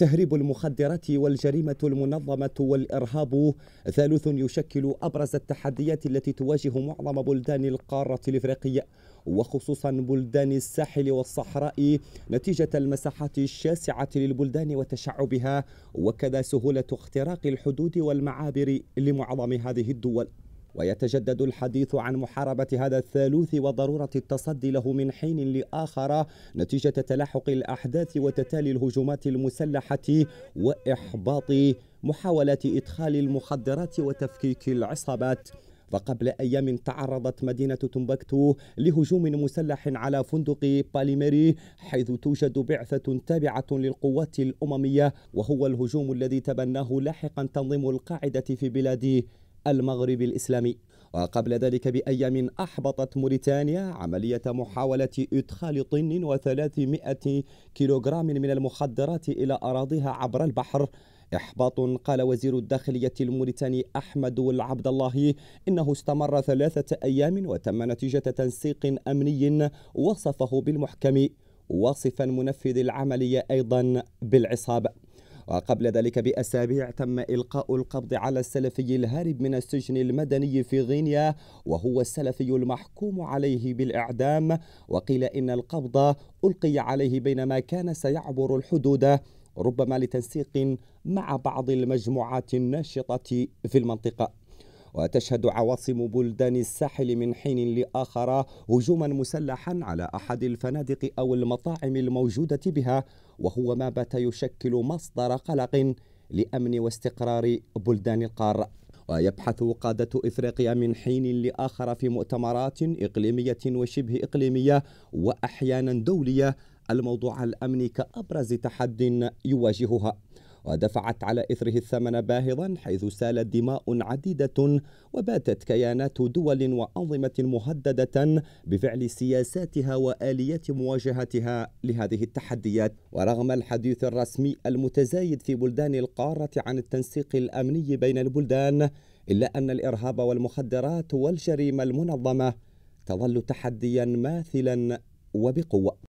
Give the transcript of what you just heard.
تهريب المخدرات والجريمة المنظمة والإرهاب ثالث يشكل أبرز التحديات التي تواجه معظم بلدان القارة الإفريقية وخصوصا بلدان الساحل والصحراء نتيجة المساحات الشاسعة للبلدان وتشعبها وكذا سهولة اختراق الحدود والمعابر لمعظم هذه الدول ويتجدد الحديث عن محاربة هذا الثالوث وضرورة التصدي له من حين لآخر نتيجة تلاحق الأحداث وتتالي الهجومات المسلحة وإحباط محاولات إدخال المخدرات وتفكيك العصابات وقبل أيام تعرضت مدينة تمبكتو لهجوم مسلح على فندق باليميري حيث توجد بعثة تابعة للقوات الأممية وهو الهجوم الذي تبناه لاحقا تنظيم القاعدة في بلاد المغرب الإسلامي وقبل ذلك بأيام أحبطت موريتانيا عملية محاولة إدخال طن و300 كيلوغرام من المخدرات إلى أراضيها عبر البحر إحباط قال وزير الداخلية الموريتاني أحمد العبد الله إنه استمر ثلاثة أيام وتم نتيجة تنسيق أمني وصفه بالمحكم واصفا منفذ العملية أيضا بالعصابة وقبل ذلك بأسابيع تم إلقاء القبض على السلفي الهارب من السجن المدني في غينيا وهو السلفي المحكوم عليه بالإعدام وقيل إن القبض ألقي عليه بينما كان سيعبر الحدود ربما لتنسيق مع بعض المجموعات الناشطة في المنطقة وتشهد عواصم بلدان الساحل من حين لآخر هجوما مسلحا على أحد الفنادق أو المطاعم الموجودة بها وهو ما بات يشكل مصدر قلق لأمن واستقرار بلدان القارة ويبحث قادة إفريقيا من حين لآخر في مؤتمرات إقليمية وشبه إقليمية وأحيانا دولية الموضوع الأمني كأبرز تحد يواجهها ودفعت على إثره الثمن باهظا حيث سالت دماء عديدة وباتت كيانات دول وأنظمة مهددة بفعل سياساتها وآليات مواجهتها لهذه التحديات ورغم الحديث الرسمي المتزايد في بلدان القارة عن التنسيق الأمني بين البلدان إلا أن الإرهاب والمخدرات والجريمة المنظمة تظل تحديا ماثلا وبقوة